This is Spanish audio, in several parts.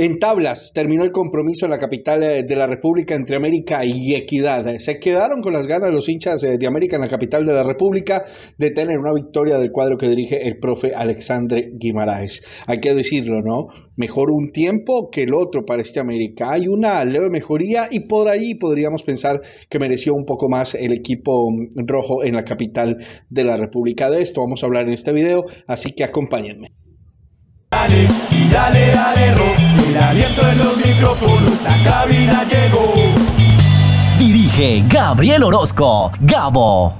En tablas terminó el compromiso en la capital eh, de la República entre América y Equidad. Eh, se quedaron con las ganas los hinchas eh, de América en la capital de la República de tener una victoria del cuadro que dirige el profe Alexandre Guimaraes. Hay que decirlo, ¿no? Mejor un tiempo que el otro para este América. Hay una leve mejoría y por ahí podríamos pensar que mereció un poco más el equipo mm, rojo en la capital de la República. De esto vamos a hablar en este video, así que acompáñenme. Dale, dale, dale, aliento en los micrófonos a cabina llegó. Dirige Gabriel Orozco, Gabo.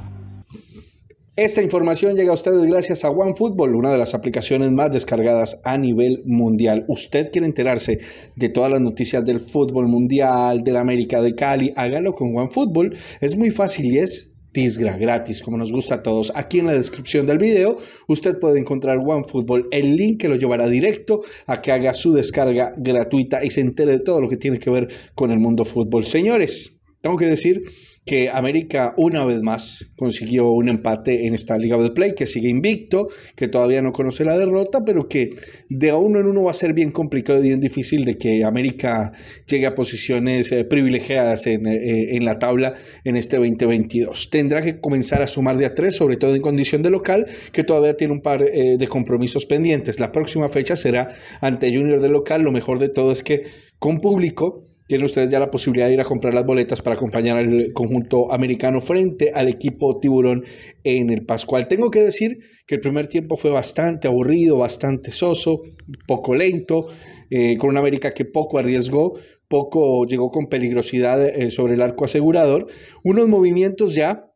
Esta información llega a ustedes gracias a OneFootball, una de las aplicaciones más descargadas a nivel mundial. Usted quiere enterarse de todas las noticias del fútbol mundial, del América de Cali, hágalo con OneFootball. Es muy fácil y es Tisgra gratis, como nos gusta a todos. Aquí en la descripción del video usted puede encontrar OneFootball, el link que lo llevará directo a que haga su descarga gratuita y se entere de todo lo que tiene que ver con el mundo fútbol. Señores, tengo que decir que América una vez más consiguió un empate en esta Liga de Play, que sigue invicto, que todavía no conoce la derrota, pero que de a uno en uno va a ser bien complicado y bien difícil de que América llegue a posiciones eh, privilegiadas en, eh, eh, en la tabla en este 2022. Tendrá que comenzar a sumar de a tres, sobre todo en condición de local, que todavía tiene un par de compromisos pendientes. La próxima fecha será ante Junior de local. Lo mejor de todo es que con público tienen ustedes ya la posibilidad de ir a comprar las boletas para acompañar al conjunto americano frente al equipo tiburón en el Pascual. Tengo que decir que el primer tiempo fue bastante aburrido, bastante soso, poco lento, eh, con una América que poco arriesgó, poco llegó con peligrosidad eh, sobre el arco asegurador. Unos movimientos ya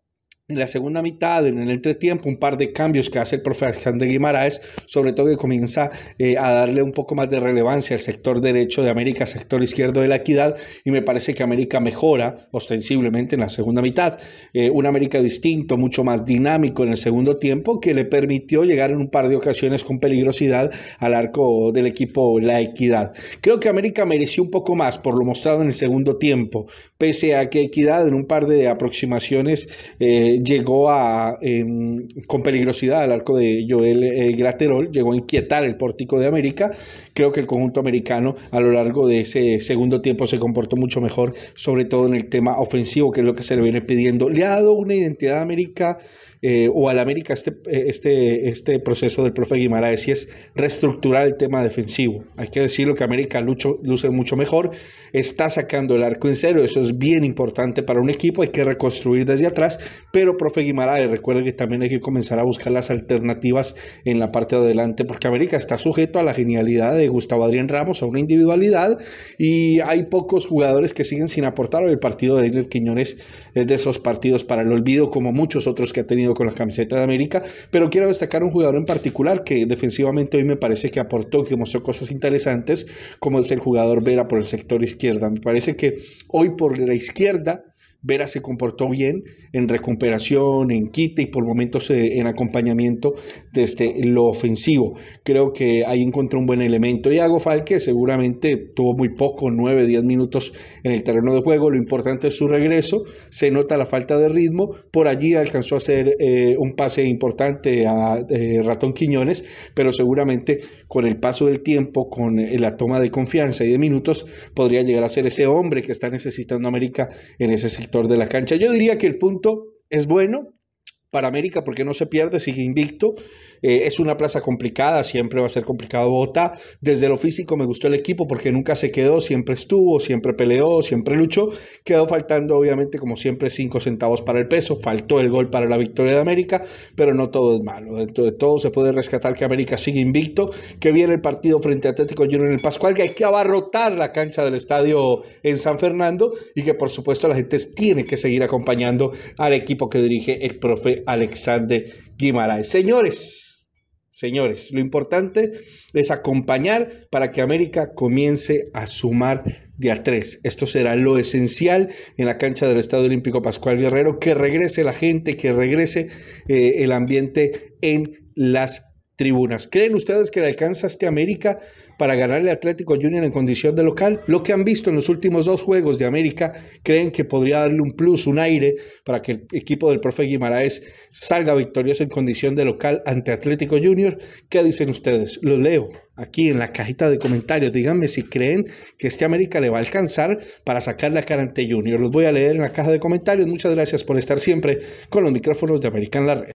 en la segunda mitad, en el entretiempo, un par de cambios que hace el profe Alejandro Guimaraes, sobre todo que comienza eh, a darle un poco más de relevancia al sector derecho de América, sector izquierdo de la equidad, y me parece que América mejora ostensiblemente en la segunda mitad. Eh, un América distinto, mucho más dinámico en el segundo tiempo, que le permitió llegar en un par de ocasiones con peligrosidad al arco del equipo La Equidad. Creo que América mereció un poco más por lo mostrado en el segundo tiempo, pese a que Equidad en un par de aproximaciones eh, llegó a, em, con peligrosidad al arco de Joel eh, Graterol, llegó a inquietar el pórtico de América. Creo que el conjunto americano a lo largo de ese segundo tiempo se comportó mucho mejor, sobre todo en el tema ofensivo, que es lo que se le viene pidiendo. Le ha dado una identidad a América eh, o al América este, eh, este, este proceso del profe Guimaraes y es reestructurar el tema defensivo. Hay que decirlo que América luce mucho mejor, está sacando el arco en cero, eso es bien importante para un equipo, hay que reconstruir desde atrás, pero, profe Guimaraes, recuerde que también hay que comenzar a buscar las alternativas en la parte de adelante, porque América está sujeto a la genialidad de Gustavo Adrián Ramos, a una individualidad, y hay pocos jugadores que siguen sin aportar. El partido de Daniel Quiñones es de esos partidos para el olvido, como muchos otros que ha tenido con la camiseta de América, pero quiero destacar un jugador en particular que defensivamente hoy me parece que aportó, que mostró cosas interesantes, como es el jugador Vera por el sector izquierda. Me parece que hoy por la izquierda Vera se comportó bien en recuperación, en quite y por momentos eh, en acompañamiento desde este, lo ofensivo. Creo que ahí encontró un buen elemento. Y Hago Falque seguramente tuvo muy poco, 9, 10 minutos en el terreno de juego. Lo importante es su regreso. Se nota la falta de ritmo. Por allí alcanzó a hacer eh, un pase importante a eh, Ratón Quiñones, pero seguramente con el paso del tiempo, con la toma de confianza y de minutos, podría llegar a ser ese hombre que está necesitando América en ese sector de la cancha. Yo diría que el punto es bueno para América porque no se pierde, sigue invicto. Eh, es una plaza complicada, siempre va a ser complicado Bogotá. Desde lo físico me gustó el equipo porque nunca se quedó, siempre estuvo, siempre peleó, siempre luchó. Quedó faltando, obviamente, como siempre, cinco centavos para el peso. Faltó el gol para la victoria de América, pero no todo es malo. Dentro de todo se puede rescatar que América sigue invicto, que viene el partido frente a Atlético Junior en el Pascual, que hay que abarrotar la cancha del estadio en San Fernando y que por supuesto la gente tiene que seguir acompañando al equipo que dirige el profe Alexander Guimaraes. Señores, señores. Lo importante es acompañar para que América comience a sumar de a tres. Esto será lo esencial en la cancha del Estadio Olímpico Pascual Guerrero, que regrese la gente, que regrese eh, el ambiente en las tribunas. ¿Creen ustedes que le alcanza este América para ganarle a Atlético Junior en condición de local? Lo que han visto en los últimos dos juegos de América, ¿creen que podría darle un plus, un aire para que el equipo del profe Guimaraes salga victorioso en condición de local ante Atlético Junior? ¿Qué dicen ustedes? Los leo aquí en la cajita de comentarios. Díganme si creen que este América le va a alcanzar para sacar la cara ante Junior. Los voy a leer en la caja de comentarios. Muchas gracias por estar siempre con los micrófonos de América en La Red.